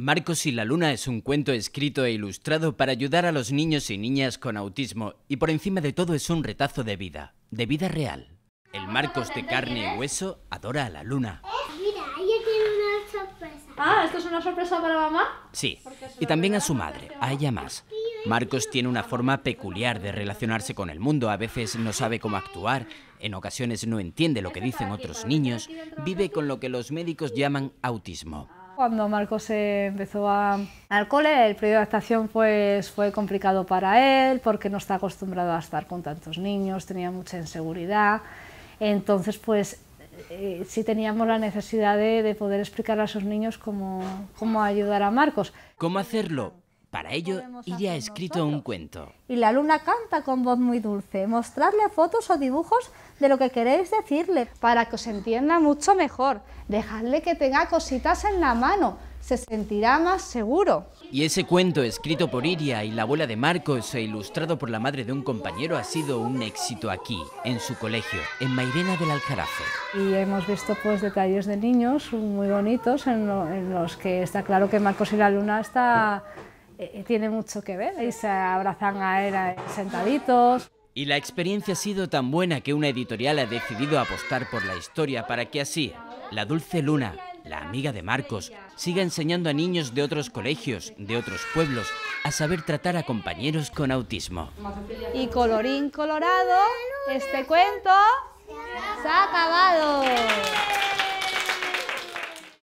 Marcos y la Luna es un cuento escrito e ilustrado para ayudar a los niños y niñas con autismo y por encima de todo es un retazo de vida, de vida real. El Marcos de carne y hueso adora a la Luna. Mira, ella tiene una sorpresa. Ah, ¿esto es una sorpresa para mamá? Sí, y también a su madre, a ella más. Marcos tiene una forma peculiar de relacionarse con el mundo, a veces no sabe cómo actuar, en ocasiones no entiende lo que dicen otros niños, vive con lo que los médicos llaman autismo. Cuando Marcos se empezó a, al cole, el periodo de adaptación pues, fue complicado para él porque no está acostumbrado a estar con tantos niños, tenía mucha inseguridad. Entonces, pues eh, sí teníamos la necesidad de, poder explicar a sus niños cómo, cómo ayudar a Marcos. ¿Cómo hacerlo? Para ello, Iria ha escrito un cuento. Y la luna canta con voz muy dulce. Mostradle fotos o dibujos de lo que queréis decirle. Para que os entienda mucho mejor, dejadle que tenga cositas en la mano. Se sentirá más seguro. Y ese cuento escrito por Iria y la abuela de Marcos e ilustrado por la madre de un compañero ha sido un éxito aquí, en su colegio, en Mairena del Aljarafe. Y hemos visto pues detalles de niños muy bonitos en, los que está claro que Marcos y la luna está... Eh, tiene mucho que ver y se abrazan a él sentaditos. Y la experiencia ha sido tan buena que una editorial ha decidido apostar por la historia para que así la Dulce Luna, la amiga de Marcos, siga enseñando a niños de otros colegios, de otros pueblos, a saber tratar a compañeros con autismo. Y colorín colorado, este cuento se ha acabado.